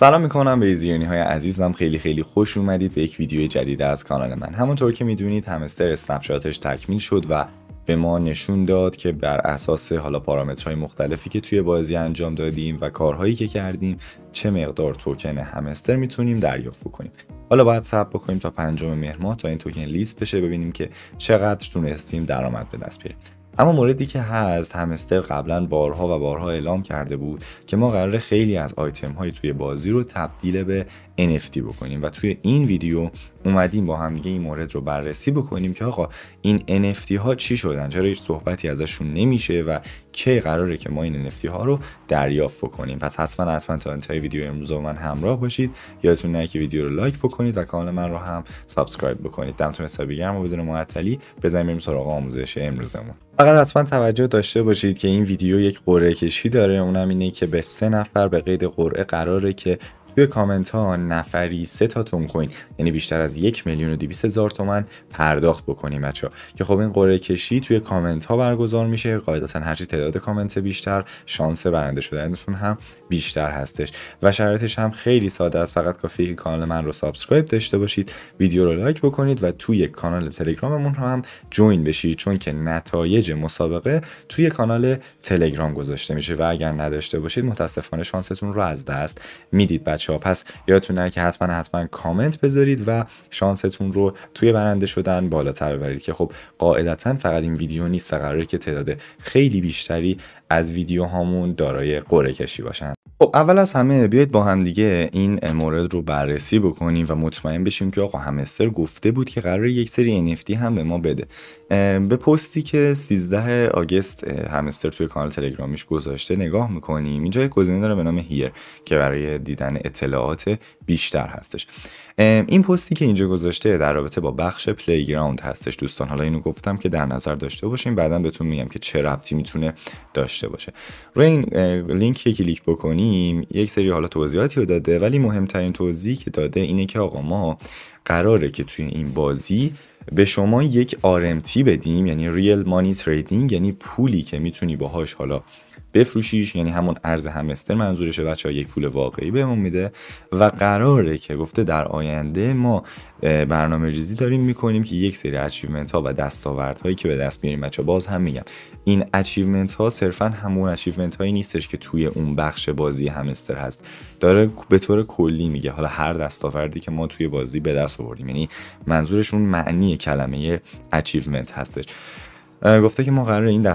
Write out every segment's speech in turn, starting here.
سلام میکنم به ایزیرنی های عزیزم خیلی خیلی خوش اومدید به یک ویدیو جدید از کانال من همونطور که میدونید همستر اسنپشاتش تکمیل شد و به ما نشون داد که بر اساس حالا پارامترهای مختلفی که توی بازی انجام دادیم و کارهایی که کردیم چه مقدار توکن همستر میتونیم دریافت کنیم حالا باید صبر بکنیم تا پنجم مهر تا این توکن لیست بشه ببینیم که چقدر تونستیم درآمد به دست بیاریم اما موردی که هست همستر قبلا بارها و بارها اعلام کرده بود که ما قرار خیلی از آیتم های توی بازی رو تبدیل به NFT بکنیم و توی این ویدیو اومدیم با هم این مورد رو بررسی بکنیم که آقا این NFT ها چی شدن چرا هیچ صحبتی ازشون نمیشه و کی قراره که ما این NFT ها رو دریافت بکنیم پس حتما حتما تا انتهای ویدیو امروز من همراه باشید یادتون نره که ویدیو رو لایک بکنید و کانال من رو هم سابسکرایب بکنید دمتون حسابی گرم و بدون معطلی بزنیم بریم سراغ آموزش امروزمون فقط حتما توجه داشته باشید که این ویدیو یک قرعه کشی داره اونم اینه که به سه نفر به قید قرعه قراره که توی کامنت ها نفری سه تا تون کوین یعنی بیشتر از یک میلیون و 200 هزار تومن پرداخت بکنیم بچه که خب این قرعه کشی توی کامنت ها برگزار میشه قاعدتا هرچی تعداد کامنت بیشتر شانس برنده شدنشون هم بیشتر هستش و شرایطش هم خیلی ساده است فقط کافیه که کانال من رو سابسکرایب داشته باشید ویدیو رو لایک بکنید و توی کانال تلگراممون رو هم جوین بشید چون که نتایج مسابقه توی کانال تلگرام گذاشته میشه و اگر نداشته باشید متاسفانه شانستون رو از دست میدید بچه پس یادتون نره که حتما حتما کامنت بذارید و شانستون رو توی برنده شدن بالاتر ببرید که خب قاعدتا فقط این ویدیو نیست و قراره که تعداد خیلی بیشتری از ویدیوهامون دارای قره کشی باشن خب اول از همه بیایید با هم دیگه این مورد رو بررسی بکنیم و مطمئن بشیم که آقا همستر گفته بود که قرار یک سری NFT هم به ما بده به پستی که 13 آگست همستر توی کانال تلگرامیش گذاشته نگاه میکنیم اینجا یک گزینه داره به نام هیر که برای دیدن اطلاعات بیشتر هستش این پستی که اینجا گذاشته در رابطه با بخش پلیگراند هستش دوستان حالا اینو گفتم که در نظر داشته باشیم بعدا بهتون میگم که چه ربطی میتونه داشته باشه روی این لینک که کلیک بکنیم یک سری حالا توضیحاتی رو داده ولی مهمترین توضیحی که داده اینه که آقا ما قراره که توی این بازی به شما یک RMT بدیم یعنی ریل مانی تریدینگ یعنی پولی که میتونی باهاش حالا بفروشیش یعنی همون ارز همستر منظورشه بچه ها یک پول واقعی بهمون میده و قراره که گفته در آینده ما برنامه ریزی داریم میکنیم که یک سری اچیومنت ها و دستاورد هایی که به دست میاریم بچه باز هم میگم این اچیومنت ها صرفا همون اچیومنت هایی نیستش که توی اون بخش بازی همستر هست داره به طور کلی میگه حالا هر دستاوردی که ما توی بازی به دست آوردیم یعنی منظورشون معنی کلمه اچیومنت هستش گفته که ما قرار این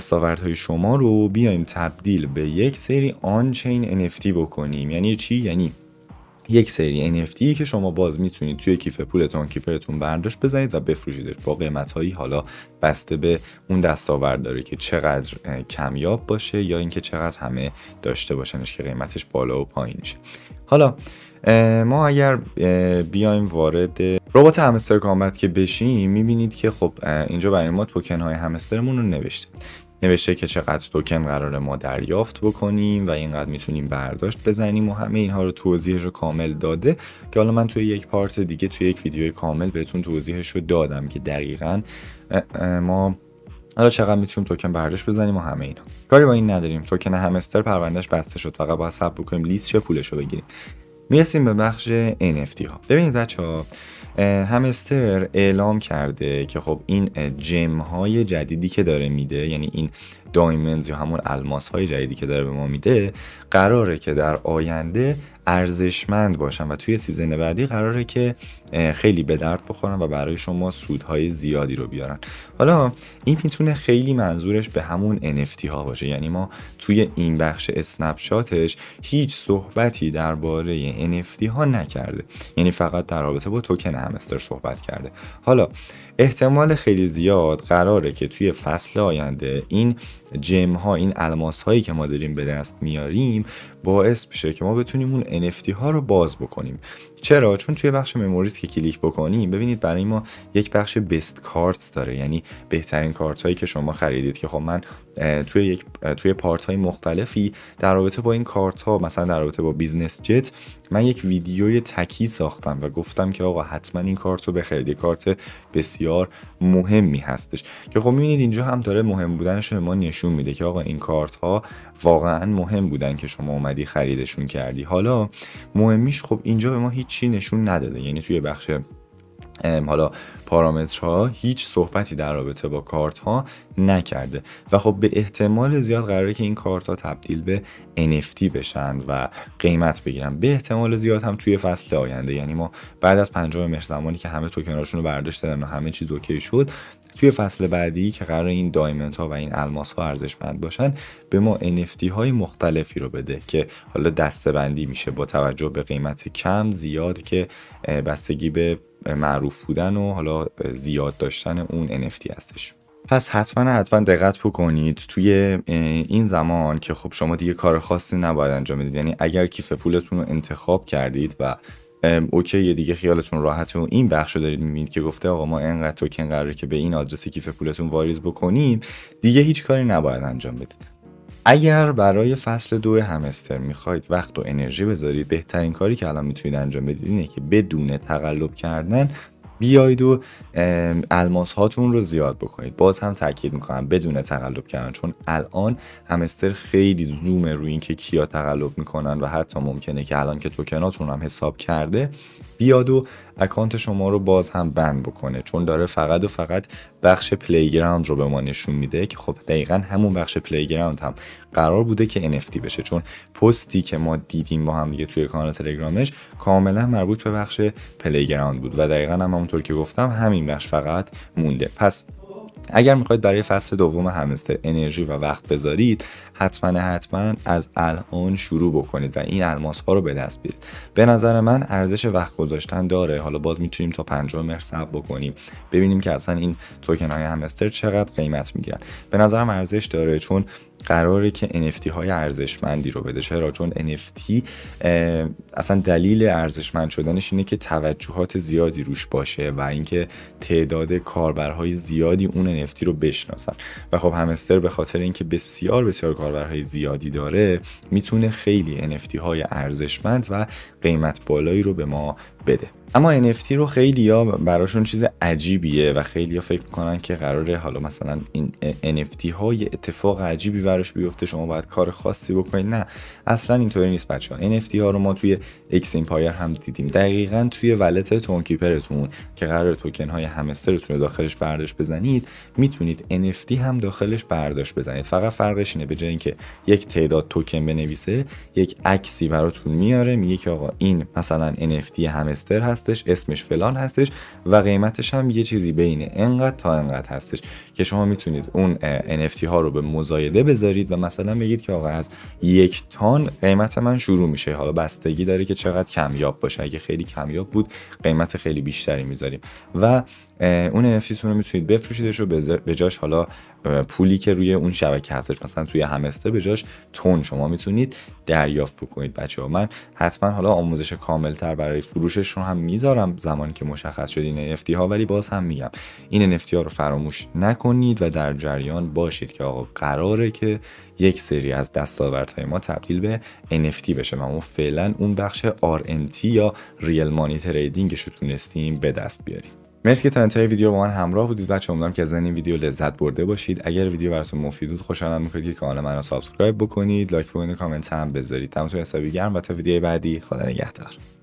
های شما رو بیایم تبدیل به یک سری آنچین NFT بکنیم یعنی چی یعنی یک سری NFT که شما باز میتونید توی کیف پولتون کیپرتون برداشت بزنید و بفروشیدش با قیمت حالا بسته به اون دستاورد داره که چقدر کمیاب باشه یا اینکه چقدر همه داشته باشنش که قیمتش بالا و پایین حالا ما اگر بیایم وارد ربات همستر کامبت که بشیم میبینید که خب اینجا برای ما توکن های همسترمون رو نوشته نوشته که چقدر توکن قرار ما دریافت بکنیم و اینقدر میتونیم برداشت بزنیم و همه اینها رو توضیحش رو کامل داده که حالا من توی یک پارت دیگه توی یک ویدیو کامل بهتون توضیحش رو دادم که دقیقا ما حالا چقدر میتونیم توکن برداشت بزنیم و همه اینا کاری با این نداریم توکن همستر پروندهش بسته شد فقط باید سب بکنیم لیست چه پولش رو بگیریم میرسیم به بخش NFT ها ببینید بچه ها همستر اعلام کرده که خب این جم های جدیدی که داره میده یعنی این دایمنز یا همون الماس های جدیدی که داره به ما میده قراره که در آینده ارزشمند باشن و توی سیزن بعدی قراره که خیلی به درد بخورن و برای شما سودهای زیادی رو بیارن حالا این میتونه خیلی منظورش به همون NFT ها باشه یعنی ما توی این بخش اسنپ شاتش هیچ صحبتی درباره NFT ها نکرده یعنی فقط در رابطه با توکن همستر صحبت کرده حالا احتمال خیلی زیاد قراره که توی فصل آینده این جم ها این الماس هایی که ما داریم به دست میاریم باعث میشه که ما بتونیم اون NFT ها رو باز بکنیم چرا چون توی بخش مموریز که کلیک بکنیم ببینید برای ما یک بخش بست کارتس داره یعنی بهترین کارت هایی که شما خریدید که خب من توی یک توی پارت های مختلفی در رابطه با این کارت ها مثلا در رابطه با بیزنس جت من یک ویدیوی تکی ساختم و گفتم که آقا حتما این کارت رو بخرید کارت بسیار مهمی هستش که خب میبینید اینجا هم داره مهم بودنش رو ما نشون میده که آقا این کارت ها واقعا مهم بودن که شما اومدی خریدشون کردی حالا مهمیش خب اینجا به ما هیچی نشون نداده یعنی توی بخش حالا پارامترها هیچ صحبتی در رابطه با کارت ها نکرده و خب به احتمال زیاد قراره که این کارت ها تبدیل به NFT بشن و قیمت بگیرن به احتمال زیاد هم توی فصل آینده یعنی ما بعد از پنجم مهر زمانی که همه توکناشون رو برداشتن و همه چیز اوکی شد توی فصل بعدی که قرار این دایمنت ها و این الماس ها ارزشمند باشن به ما NFT های مختلفی رو بده که حالا دسته بندی میشه با توجه به قیمت کم زیاد که بستگی به معروف بودن و حالا زیاد داشتن اون NFT هستش پس حتما حتما دقت بکنید توی این زمان که خب شما دیگه کار خاصی نباید انجام بدید یعنی اگر کیف پولتون رو انتخاب کردید و اوکی دیگه خیالتون راحت و این بخش رو دارید میبینید که گفته آقا ما اینقدر توکن قراره که به این آدرس کیف پولتون واریز بکنیم دیگه هیچ کاری نباید انجام بدید اگر برای فصل دو همستر میخواید وقت و انرژی بذارید بهترین کاری که الان میتونید انجام بدید اینه که بدون تقلب کردن بیاید و الماس هاتون رو زیاد بکنید باز هم تاکید میکنم بدون تقلب کردن چون الان همستر خیلی زومه روی اینکه کیا تقلب میکنن و حتی ممکنه که الان که توکناتون هم حساب کرده بیاد و اکانت شما رو باز هم بند بکنه چون داره فقط و فقط بخش پلیگراند رو به ما نشون میده که خب دقیقا همون بخش پلیگراند هم قرار بوده که NFT بشه چون پستی که ما دیدیم با هم دیگه توی کانال تلگرامش کاملا مربوط به بخش پلیگراند بود و دقیقا هم همونطور که گفتم همین بخش فقط مونده پس اگر میخواید برای فصل دوم همستر انرژی و وقت بذارید حتما حتما از الان شروع بکنید و این الماس ها رو به دست بیارید به نظر من ارزش وقت گذاشتن داره حالا باز میتونیم تا پنجم مهر صبر بکنیم ببینیم که اصلا این توکن های همستر چقدر قیمت میگیرن به نظرم ارزش داره چون قراره که NFT های ارزشمندی رو بده چرا چون NFT اصلا دلیل ارزشمند شدنش اینه که توجهات زیادی روش باشه و اینکه تعداد کاربرهای زیادی اون NFT رو بشناسن و خب همستر به خاطر اینکه بسیار بسیار کاربرهای زیادی داره میتونه خیلی NFT های ارزشمند و قیمت بالایی رو به ما بده اما NFT رو خیلی ها براشون چیز عجیبیه و خیلی ها فکر میکنن که قراره حالا مثلا این NFT ها یه اتفاق عجیبی براش بیفته شما باید کار خاصی بکنید نه اصلا اینطوری نیست بچه ها NFT ها رو ما توی اکس ایمپایر هم دیدیم دقیقا توی ولت تونکیپرتون که قرار توکن های همسترتون رو داخلش برداشت بزنید میتونید NFT هم داخلش برداشت بزنید فقط فرقش اینه به جای اینکه یک تعداد توکن بنویسه یک عکسی براتون میاره میگه که آقا این مثلا NFT همه همستر هستش اسمش فلان هستش و قیمتش هم یه چیزی بین انقدر تا انقدر هستش که شما میتونید اون NFT ها رو به مزایده بذارید و مثلا بگید که آقا از یک تان قیمت من شروع میشه حالا بستگی داره که چقدر کمیاب باشه اگه خیلی کمیاب بود قیمت خیلی بیشتری میذاریم و اون NFT تون رو میتونید بفروشیدش و به جاش حالا پولی که روی اون شبکه هستش مثلا توی همستر به جاش تون شما میتونید دریافت بکنید بچه ها من حتما حالا آموزش تر برای فروش خودش رو هم میذارم زمانی که مشخص شد این NFT ها ولی باز هم میگم این NFT ها رو فراموش نکنید و در جریان باشید که آقا قراره که یک سری از دستاوردهای ما تبدیل به NFT بشه و ما فعلا اون بخش RMT یا ریل مانی تریدینگش رو تونستیم به دست بیاریم مرسی که تا انتهای ویدیو با من همراه بودید بچه امیدوارم که از این ویدیو لذت برده باشید اگر ویدیو براتون مفید بود خوشحالم میکنید که کانال منو سابسکرایب بکنید لایک بکنید کامنت هم بذارید دمتون حسابی گرم و تا ویدیو بعدی خدا نگهدار